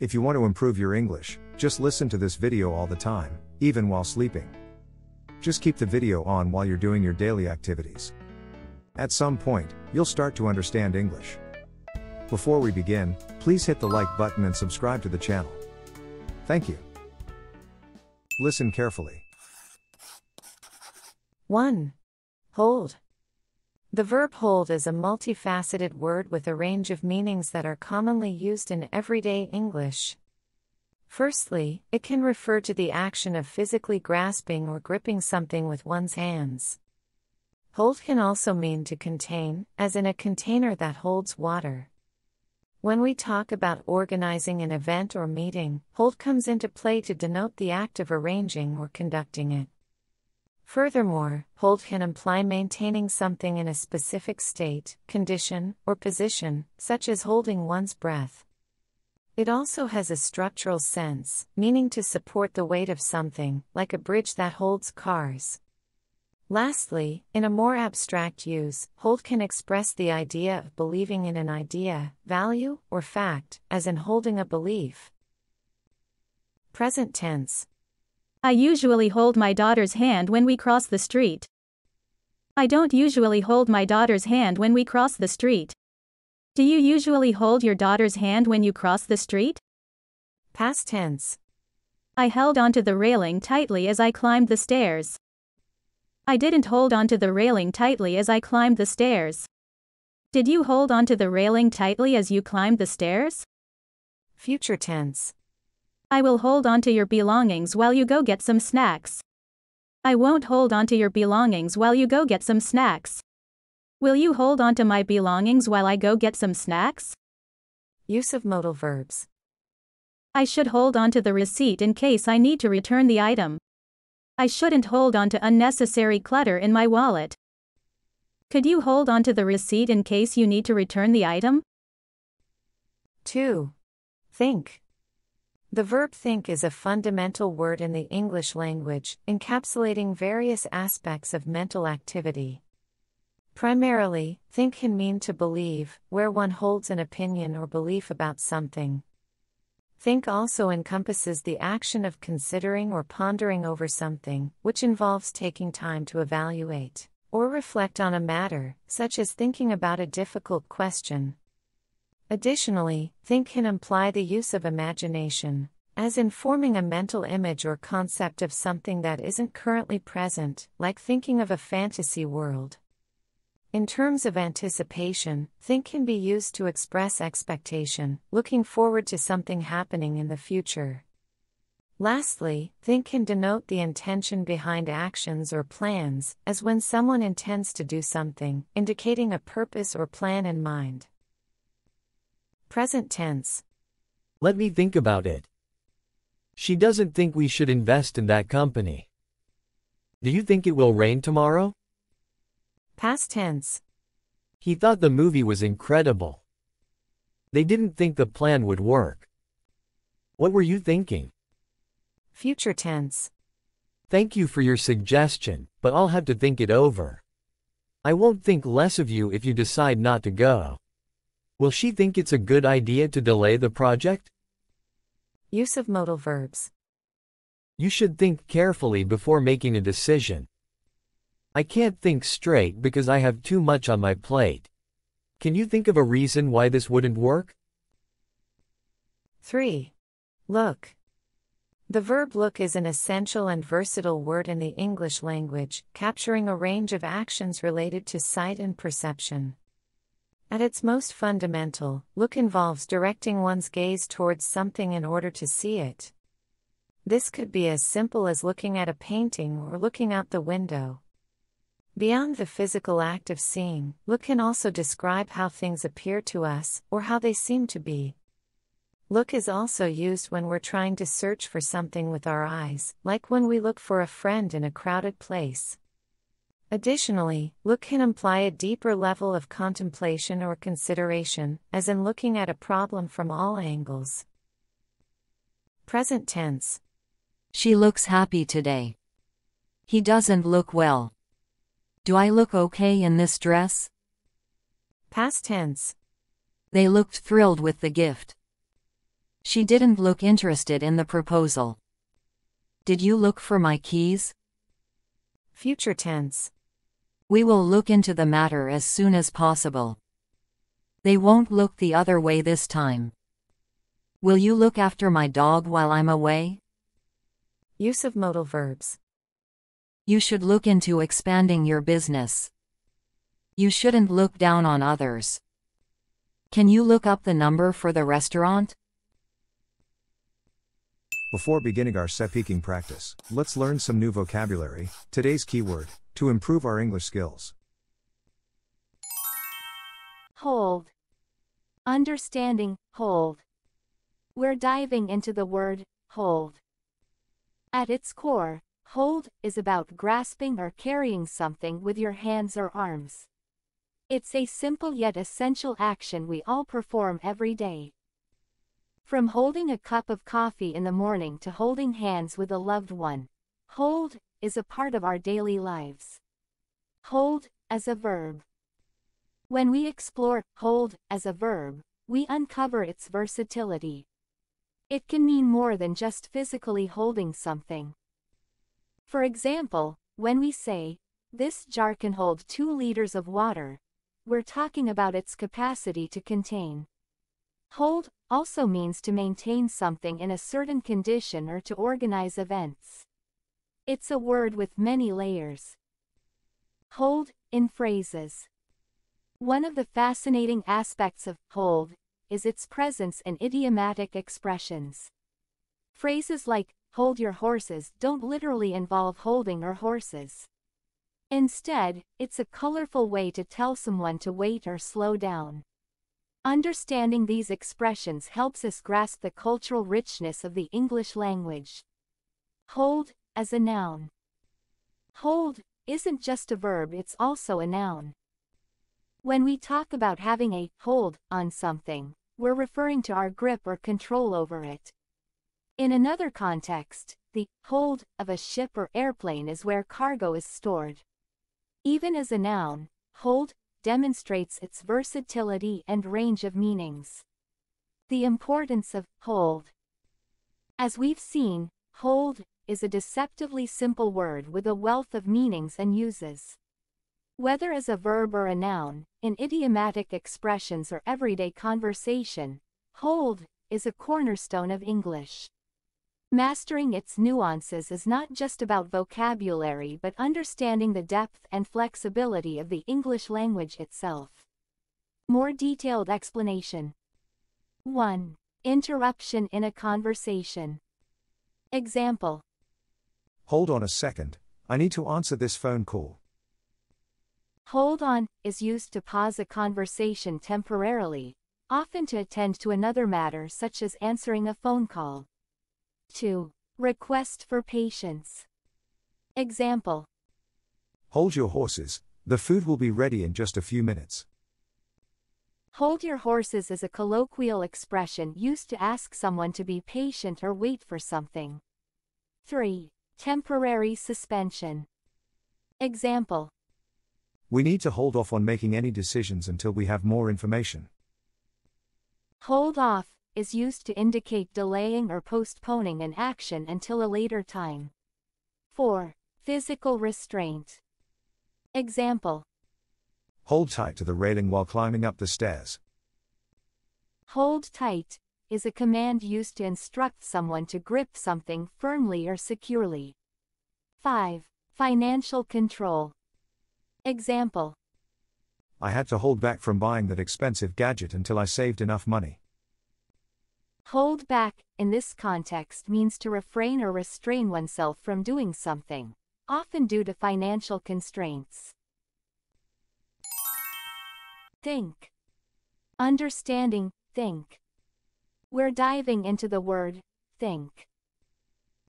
If you want to improve your English, just listen to this video all the time, even while sleeping. Just keep the video on while you're doing your daily activities. At some point, you'll start to understand English. Before we begin, please hit the like button and subscribe to the channel. Thank you. Listen carefully. 1. Hold. The verb hold is a multifaceted word with a range of meanings that are commonly used in everyday English. Firstly, it can refer to the action of physically grasping or gripping something with one's hands. Hold can also mean to contain, as in a container that holds water. When we talk about organizing an event or meeting, hold comes into play to denote the act of arranging or conducting it. Furthermore, hold can imply maintaining something in a specific state, condition, or position, such as holding one's breath. It also has a structural sense, meaning to support the weight of something, like a bridge that holds cars. Lastly, in a more abstract use, hold can express the idea of believing in an idea, value, or fact, as in holding a belief. Present tense I usually hold my daughter's hand when we cross the street. I don't usually hold my daughter's hand when we cross the street. Do you usually hold your daughter's hand when you cross the street? Past tense. I held onto the railing tightly as I climbed the stairs. I didn't hold onto the railing tightly as I climbed the stairs. Did you hold onto the railing tightly as you climbed the stairs? Future tense. I will hold on to your belongings while you go get some snacks. I won't hold on to your belongings while you go get some snacks. Will you hold on to my belongings while I go get some snacks? Use of modal verbs. I should hold on to the receipt in case I need to return the item. I shouldn't hold on to unnecessary clutter in my wallet. Could you hold on to the receipt in case you need to return the item? 2. Think. The verb think is a fundamental word in the English language, encapsulating various aspects of mental activity. Primarily, think can mean to believe, where one holds an opinion or belief about something. Think also encompasses the action of considering or pondering over something, which involves taking time to evaluate or reflect on a matter, such as thinking about a difficult question, Additionally, think can imply the use of imagination, as in forming a mental image or concept of something that isn't currently present, like thinking of a fantasy world. In terms of anticipation, think can be used to express expectation, looking forward to something happening in the future. Lastly, think can denote the intention behind actions or plans, as when someone intends to do something, indicating a purpose or plan in mind. Present tense. Let me think about it. She doesn't think we should invest in that company. Do you think it will rain tomorrow? Past tense. He thought the movie was incredible. They didn't think the plan would work. What were you thinking? Future tense. Thank you for your suggestion, but I'll have to think it over. I won't think less of you if you decide not to go. Will she think it's a good idea to delay the project? Use of modal verbs. You should think carefully before making a decision. I can't think straight because I have too much on my plate. Can you think of a reason why this wouldn't work? 3. Look. The verb look is an essential and versatile word in the English language, capturing a range of actions related to sight and perception. At its most fundamental, look involves directing one's gaze towards something in order to see it. This could be as simple as looking at a painting or looking out the window. Beyond the physical act of seeing, look can also describe how things appear to us or how they seem to be. Look is also used when we're trying to search for something with our eyes, like when we look for a friend in a crowded place. Additionally, look can imply a deeper level of contemplation or consideration, as in looking at a problem from all angles. Present tense. She looks happy today. He doesn't look well. Do I look okay in this dress? Past tense. They looked thrilled with the gift. She didn't look interested in the proposal. Did you look for my keys? Future tense. We will look into the matter as soon as possible. They won't look the other way this time. Will you look after my dog while I'm away? Use of modal verbs. You should look into expanding your business. You shouldn't look down on others. Can you look up the number for the restaurant? Before beginning our speaking practice, let's learn some new vocabulary, today's keyword, to improve our English skills. Hold. Understanding, hold. We're diving into the word, hold. At its core, hold is about grasping or carrying something with your hands or arms. It's a simple yet essential action we all perform every day. From holding a cup of coffee in the morning to holding hands with a loved one, hold is a part of our daily lives. Hold as a verb. When we explore hold as a verb, we uncover its versatility. It can mean more than just physically holding something. For example, when we say, this jar can hold 2 liters of water, we're talking about its capacity to contain. Hold, also means to maintain something in a certain condition or to organize events. It's a word with many layers. Hold, in phrases. One of the fascinating aspects of hold is its presence in idiomatic expressions. Phrases like, hold your horses don't literally involve holding or horses. Instead, it's a colorful way to tell someone to wait or slow down. Understanding these expressions helps us grasp the cultural richness of the English language. Hold, as a noun. Hold, isn't just a verb it's also a noun. When we talk about having a hold on something, we're referring to our grip or control over it. In another context, the hold of a ship or airplane is where cargo is stored. Even as a noun, hold demonstrates its versatility and range of meanings. The importance of hold. As we've seen, hold is a deceptively simple word with a wealth of meanings and uses. Whether as a verb or a noun, in idiomatic expressions or everyday conversation, hold is a cornerstone of English. Mastering its nuances is not just about vocabulary but understanding the depth and flexibility of the English language itself. More detailed explanation. 1. Interruption in a conversation. Example. Hold on a second, I need to answer this phone call. Hold on is used to pause a conversation temporarily, often to attend to another matter such as answering a phone call. 2. Request for patience. Example. Hold your horses, the food will be ready in just a few minutes. Hold your horses is a colloquial expression used to ask someone to be patient or wait for something. 3. Temporary suspension. Example. We need to hold off on making any decisions until we have more information. Hold off is used to indicate delaying or postponing an action until a later time. 4. Physical restraint. Example. Hold tight to the railing while climbing up the stairs. Hold tight is a command used to instruct someone to grip something firmly or securely. 5. Financial control. Example. I had to hold back from buying that expensive gadget until I saved enough money. Hold back, in this context means to refrain or restrain oneself from doing something, often due to financial constraints. Think. Understanding, think. We're diving into the word, think.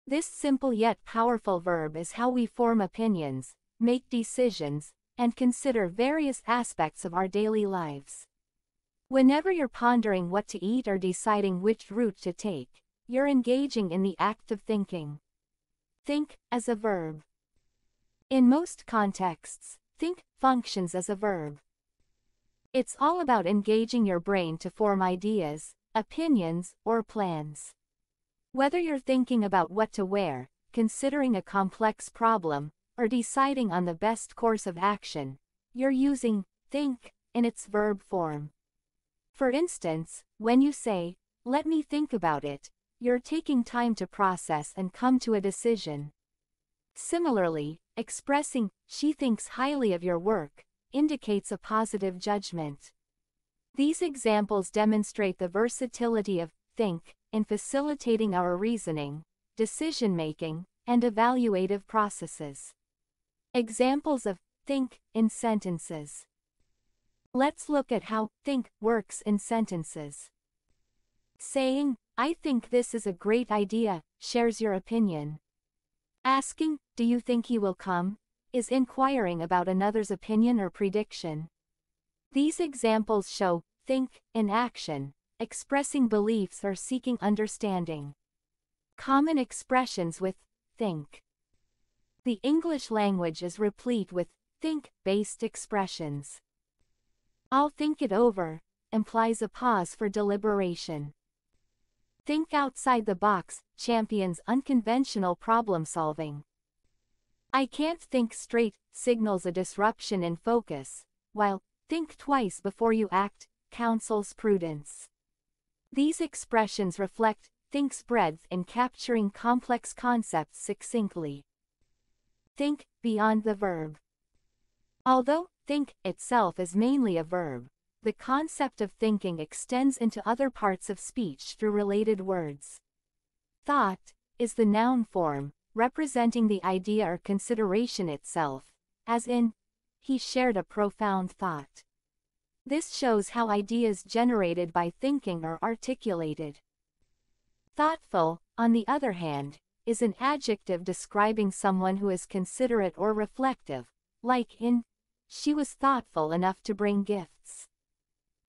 This simple yet powerful verb is how we form opinions, make decisions, and consider various aspects of our daily lives. Whenever you're pondering what to eat or deciding which route to take, you're engaging in the act of thinking. Think as a verb. In most contexts, think functions as a verb. It's all about engaging your brain to form ideas, opinions, or plans. Whether you're thinking about what to wear, considering a complex problem, or deciding on the best course of action, you're using think in its verb form. For instance, when you say, let me think about it, you're taking time to process and come to a decision. Similarly, expressing, she thinks highly of your work, indicates a positive judgment. These examples demonstrate the versatility of think in facilitating our reasoning, decision making, and evaluative processes. Examples of think in sentences Let's look at how think works in sentences. Saying, I think this is a great idea, shares your opinion. Asking, do you think he will come, is inquiring about another's opinion or prediction. These examples show think in action, expressing beliefs or seeking understanding. Common expressions with think. The English language is replete with think-based expressions. I'll think it over, implies a pause for deliberation. Think outside the box champions unconventional problem solving. I can't think straight signals a disruption in focus, while think twice before you act counsels prudence. These expressions reflect think's breadth in capturing complex concepts succinctly. Think beyond the verb. Although think itself is mainly a verb, the concept of thinking extends into other parts of speech through related words. Thought is the noun form, representing the idea or consideration itself, as in, he shared a profound thought. This shows how ideas generated by thinking are articulated. Thoughtful, on the other hand, is an adjective describing someone who is considerate or reflective, like in, she was thoughtful enough to bring gifts.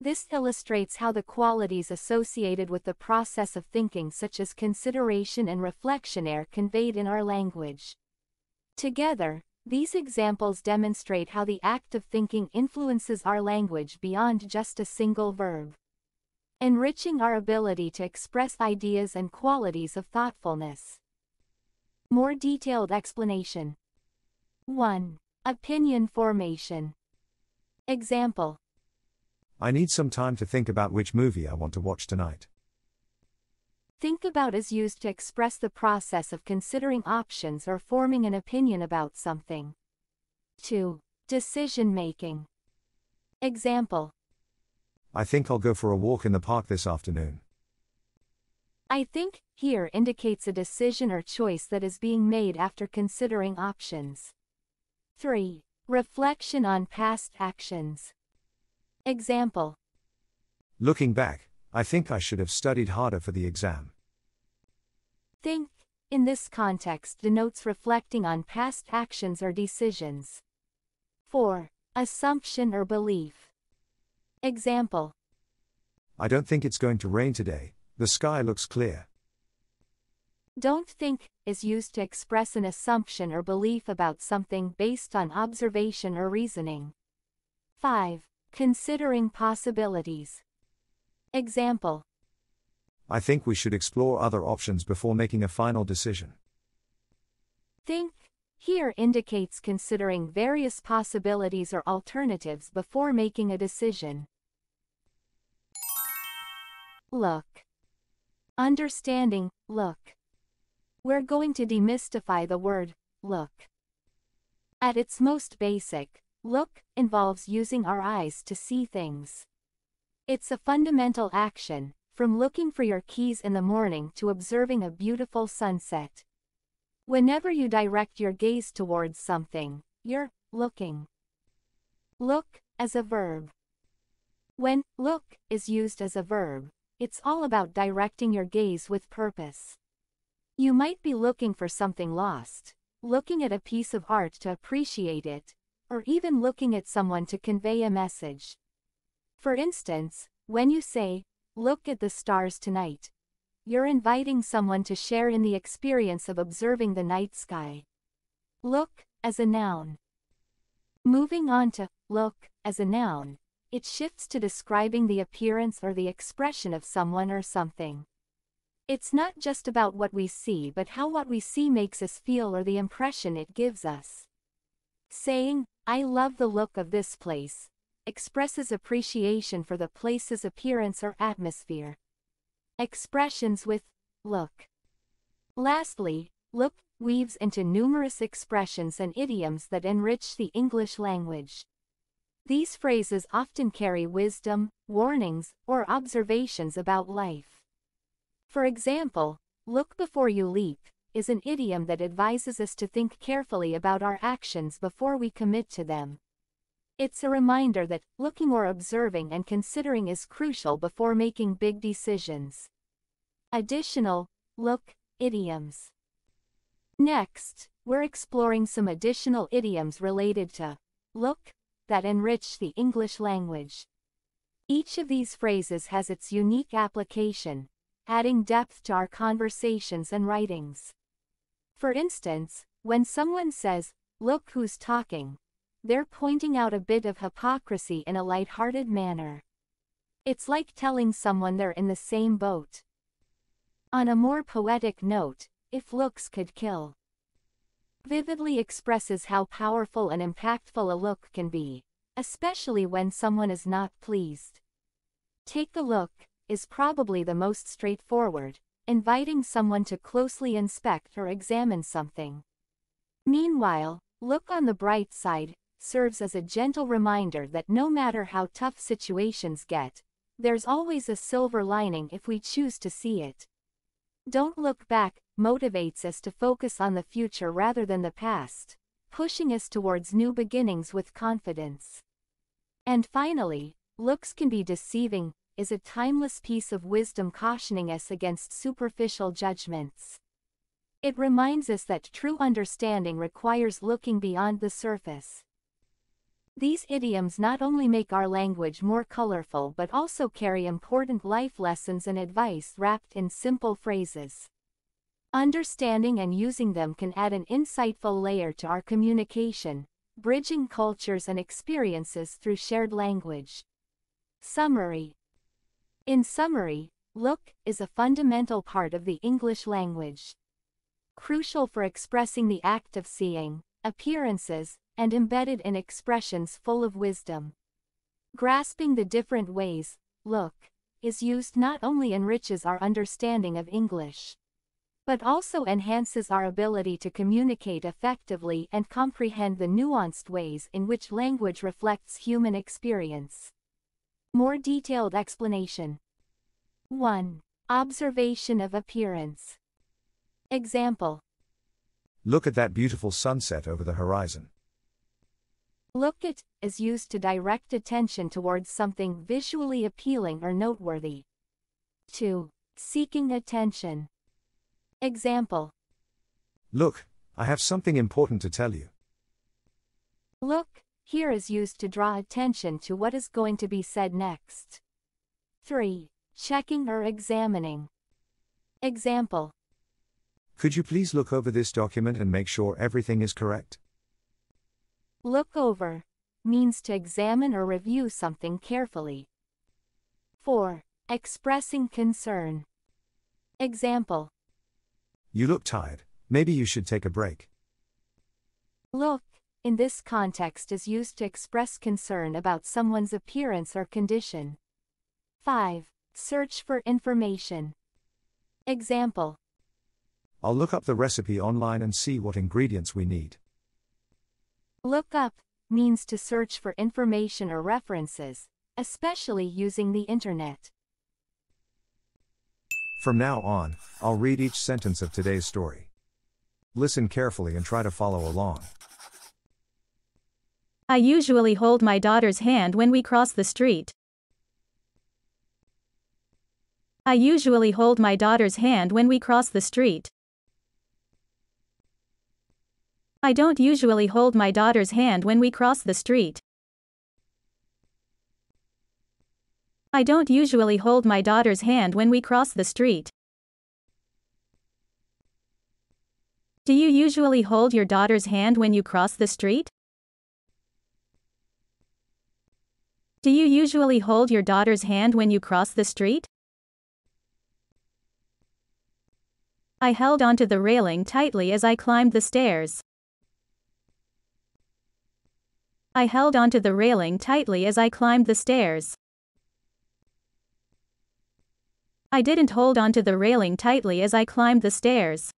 This illustrates how the qualities associated with the process of thinking such as consideration and reflection are conveyed in our language. Together, these examples demonstrate how the act of thinking influences our language beyond just a single verb, enriching our ability to express ideas and qualities of thoughtfulness. More detailed explanation 1. Opinion formation. Example. I need some time to think about which movie I want to watch tonight. Think about is used to express the process of considering options or forming an opinion about something. 2. Decision making. Example. I think I'll go for a walk in the park this afternoon. I think here indicates a decision or choice that is being made after considering options. 3. Reflection on past actions. Example Looking back, I think I should have studied harder for the exam. Think, in this context, denotes reflecting on past actions or decisions. 4. Assumption or belief. Example I don't think it's going to rain today, the sky looks clear. Don't think is used to express an assumption or belief about something based on observation or reasoning. 5. Considering possibilities. Example. I think we should explore other options before making a final decision. Think here indicates considering various possibilities or alternatives before making a decision. Look. Understanding, look. We're going to demystify the word, look. At its most basic, look involves using our eyes to see things. It's a fundamental action, from looking for your keys in the morning to observing a beautiful sunset. Whenever you direct your gaze towards something, you're looking. Look as a verb. When look is used as a verb, it's all about directing your gaze with purpose. You might be looking for something lost, looking at a piece of art to appreciate it, or even looking at someone to convey a message. For instance, when you say, look at the stars tonight, you're inviting someone to share in the experience of observing the night sky. Look, as a noun. Moving on to look, as a noun, it shifts to describing the appearance or the expression of someone or something. It's not just about what we see but how what we see makes us feel or the impression it gives us. Saying, I love the look of this place, expresses appreciation for the place's appearance or atmosphere. Expressions with look. Lastly, look weaves into numerous expressions and idioms that enrich the English language. These phrases often carry wisdom, warnings, or observations about life. For example, look before you leap is an idiom that advises us to think carefully about our actions before we commit to them. It's a reminder that looking or observing and considering is crucial before making big decisions. Additional look idioms. Next, we're exploring some additional idioms related to look that enrich the English language. Each of these phrases has its unique application, adding depth to our conversations and writings. For instance, when someone says, Look who's talking, they're pointing out a bit of hypocrisy in a light-hearted manner. It's like telling someone they're in the same boat. On a more poetic note, if looks could kill, vividly expresses how powerful and impactful a look can be, especially when someone is not pleased. Take the look, is probably the most straightforward, inviting someone to closely inspect or examine something. Meanwhile, look on the bright side, serves as a gentle reminder that no matter how tough situations get, there's always a silver lining if we choose to see it. Don't look back motivates us to focus on the future rather than the past, pushing us towards new beginnings with confidence. And finally, looks can be deceiving, is a timeless piece of wisdom cautioning us against superficial judgments. It reminds us that true understanding requires looking beyond the surface. These idioms not only make our language more colorful but also carry important life lessons and advice wrapped in simple phrases. Understanding and using them can add an insightful layer to our communication, bridging cultures and experiences through shared language. Summary in summary, look is a fundamental part of the English language. Crucial for expressing the act of seeing, appearances, and embedded in expressions full of wisdom. Grasping the different ways, look, is used not only enriches our understanding of English, but also enhances our ability to communicate effectively and comprehend the nuanced ways in which language reflects human experience. More detailed explanation. 1. Observation of appearance. Example. Look at that beautiful sunset over the horizon. Look at is used to direct attention towards something visually appealing or noteworthy. 2. Seeking attention. Example. Look, I have something important to tell you. Look, here is used to draw attention to what is going to be said next. 3. Checking or examining. Example. Could you please look over this document and make sure everything is correct? Look over means to examine or review something carefully. 4. Expressing concern. Example. You look tired. Maybe you should take a break. Look in this context is used to express concern about someone's appearance or condition. 5. Search for information. Example. I'll look up the recipe online and see what ingredients we need. Look up means to search for information or references, especially using the internet. From now on, I'll read each sentence of today's story. Listen carefully and try to follow along. I usually hold my daughter's hand when we cross the street. I usually hold my daughter's hand when we cross the street. I don't usually hold my daughter's hand when we cross the street. I don't usually hold my daughter's hand when we cross the street. Do you usually hold your daughter's hand when you cross the street? Do you usually hold your daughter's hand when you cross the street? I held onto the railing tightly as I climbed the stairs. I held onto the railing tightly as I climbed the stairs. I didn't hold onto the railing tightly as I climbed the stairs.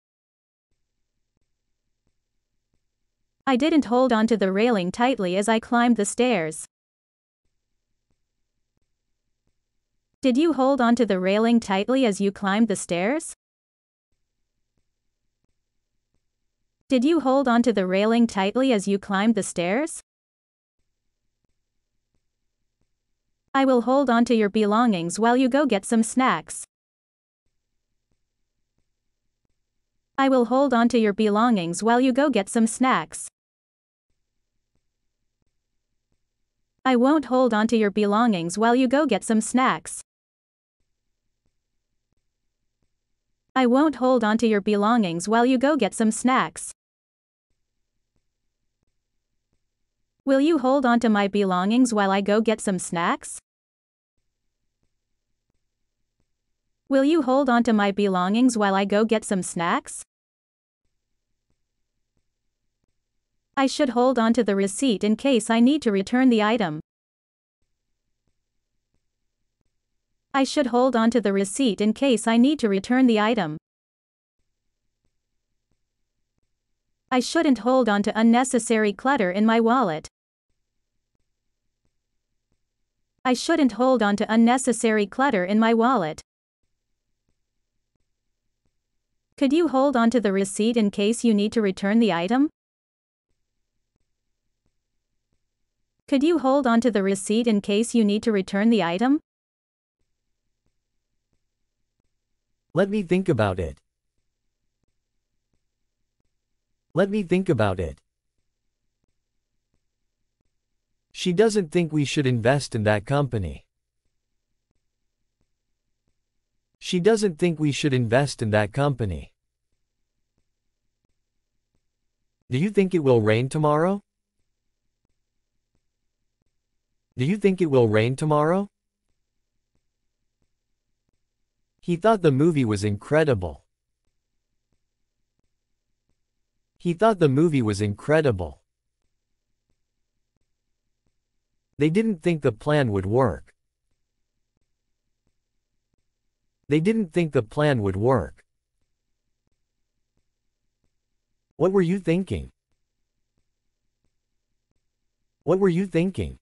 I didn't hold onto the railing tightly as I climbed the stairs. Did you hold onto the railing tightly as you climbed the stairs? Did you hold onto the railing tightly as you climbed the stairs? I will hold onto your belongings while you go get some snacks. I will hold onto your belongings while you go get some snacks. I won't hold onto your belongings while you go get some snacks. I won't hold onto your belongings while you go get some snacks. Will you hold onto my belongings while I go get some snacks? Will you hold onto my belongings while I go get some snacks? I should hold onto the receipt in case I need to return the item. I should hold on to the receipt in case I need to return the item. I shouldn't hold on to unnecessary clutter in my wallet. I shouldn't hold on to unnecessary clutter in my wallet. Could you hold on to the receipt in case you need to return the item? Could you hold on to the receipt in case you need to return the item? Let me think about it. Let me think about it. She doesn't think we should invest in that company. She doesn't think we should invest in that company. Do you think it will rain tomorrow? Do you think it will rain tomorrow? He thought the movie was incredible. He thought the movie was incredible. They didn't think the plan would work. They didn't think the plan would work. What were you thinking? What were you thinking?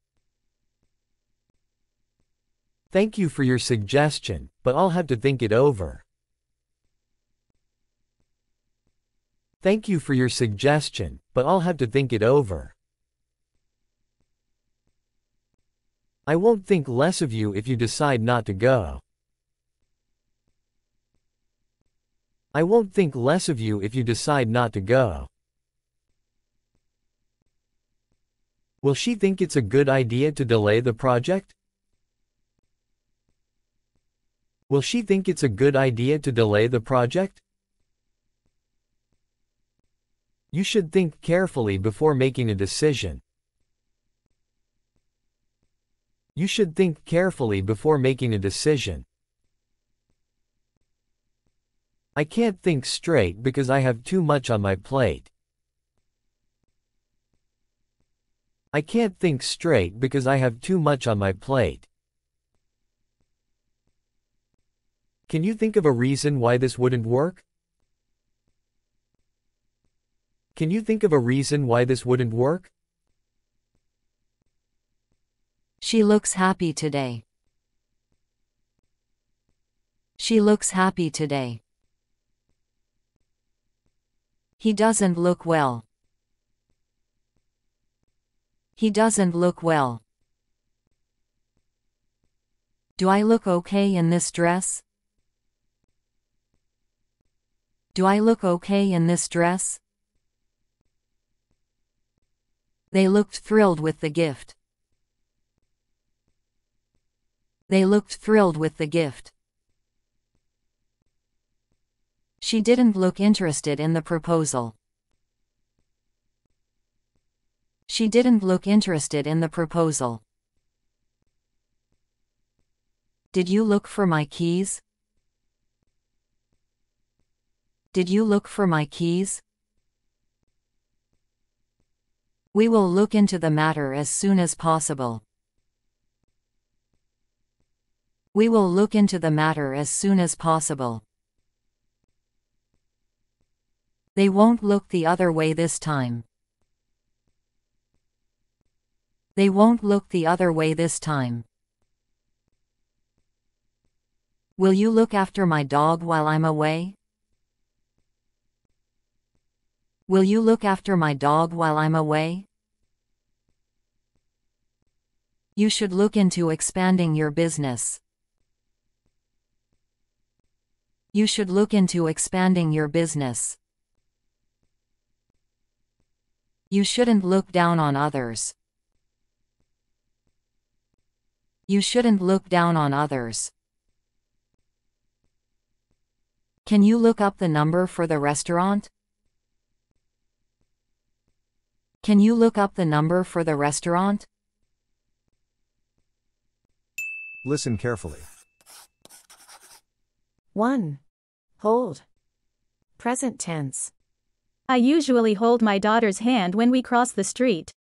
Thank you for your suggestion, but I'll have to think it over. Thank you for your suggestion, but I'll have to think it over. I won't think less of you if you decide not to go. I won't think less of you if you decide not to go. Will she think it's a good idea to delay the project? Will she think it's a good idea to delay the project? You should think carefully before making a decision. You should think carefully before making a decision. I can't think straight because I have too much on my plate. I can't think straight because I have too much on my plate. Can you think of a reason why this wouldn't work? Can you think of a reason why this wouldn't work? She looks happy today. She looks happy today. He doesn't look well. He doesn't look well. Do I look okay in this dress? Do I look okay in this dress? They looked thrilled with the gift. They looked thrilled with the gift. She didn't look interested in the proposal. She didn't look interested in the proposal. Did you look for my keys? Did you look for my keys? We will look into the matter as soon as possible. We will look into the matter as soon as possible. They won't look the other way this time. They won't look the other way this time. Will you look after my dog while I'm away? Will you look after my dog while I'm away? You should look into expanding your business. You should look into expanding your business. You shouldn't look down on others. You shouldn't look down on others. Can you look up the number for the restaurant? Can you look up the number for the restaurant? Listen carefully. 1. Hold. Present tense. I usually hold my daughter's hand when we cross the street.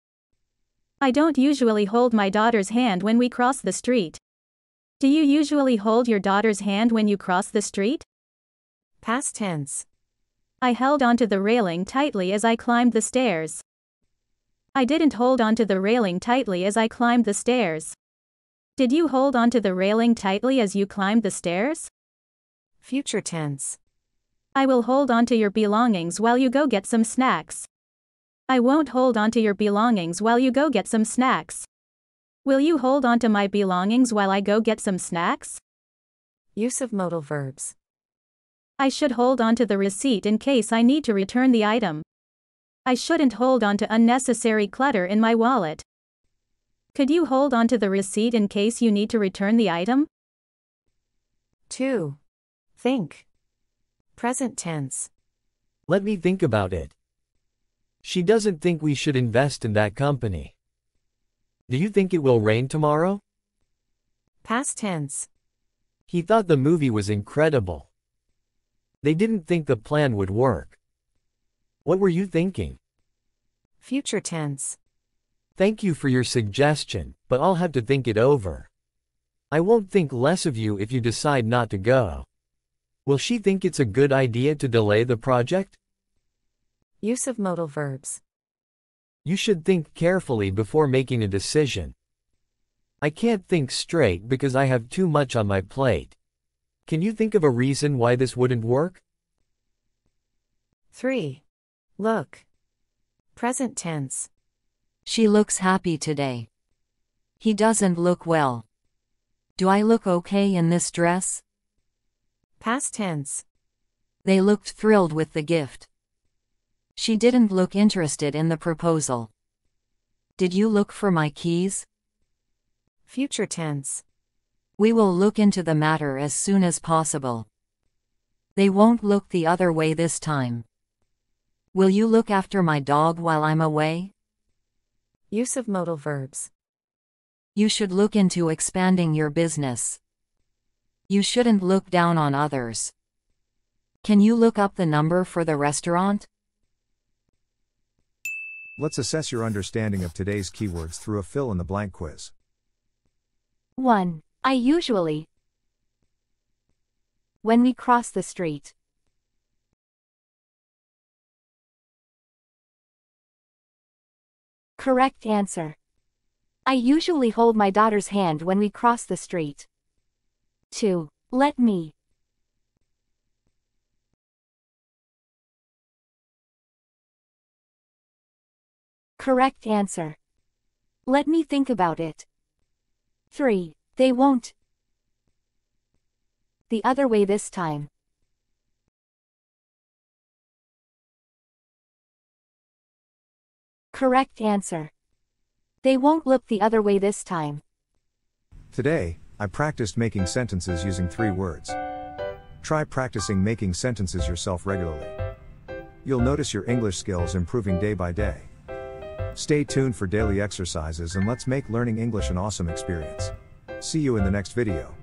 I don't usually hold my daughter's hand when we cross the street. Do you usually hold your daughter's hand when you cross the street? Past tense. I held onto the railing tightly as I climbed the stairs. I didn't hold onto the railing tightly as I climbed the stairs. Did you hold onto the railing tightly as you climbed the stairs? Future tense. I will hold onto your belongings while you go get some snacks. I won't hold onto your belongings while you go get some snacks. Will you hold onto my belongings while I go get some snacks? Use of modal verbs. I should hold onto the receipt in case I need to return the item. I shouldn't hold on to unnecessary clutter in my wallet. Could you hold on to the receipt in case you need to return the item? 2. Think. Present tense. Let me think about it. She doesn't think we should invest in that company. Do you think it will rain tomorrow? Past tense. He thought the movie was incredible. They didn't think the plan would work. What were you thinking? Future tense. Thank you for your suggestion, but I'll have to think it over. I won't think less of you if you decide not to go. Will she think it's a good idea to delay the project? Use of modal verbs. You should think carefully before making a decision. I can't think straight because I have too much on my plate. Can you think of a reason why this wouldn't work? 3. Look. Present tense. She looks happy today. He doesn't look well. Do I look okay in this dress? Past tense. They looked thrilled with the gift. She didn't look interested in the proposal. Did you look for my keys? Future tense. We will look into the matter as soon as possible. They won't look the other way this time. Will you look after my dog while I'm away? Use of modal verbs. You should look into expanding your business. You shouldn't look down on others. Can you look up the number for the restaurant? Let's assess your understanding of today's keywords through a fill in the blank quiz. 1. I usually. When we cross the street. Correct answer. I usually hold my daughter's hand when we cross the street. 2. Let me. Correct answer. Let me think about it. 3. They won't. The other way this time. Correct answer. They won't look the other way this time. Today, I practiced making sentences using three words. Try practicing making sentences yourself regularly. You'll notice your English skills improving day by day. Stay tuned for daily exercises and let's make learning English an awesome experience. See you in the next video.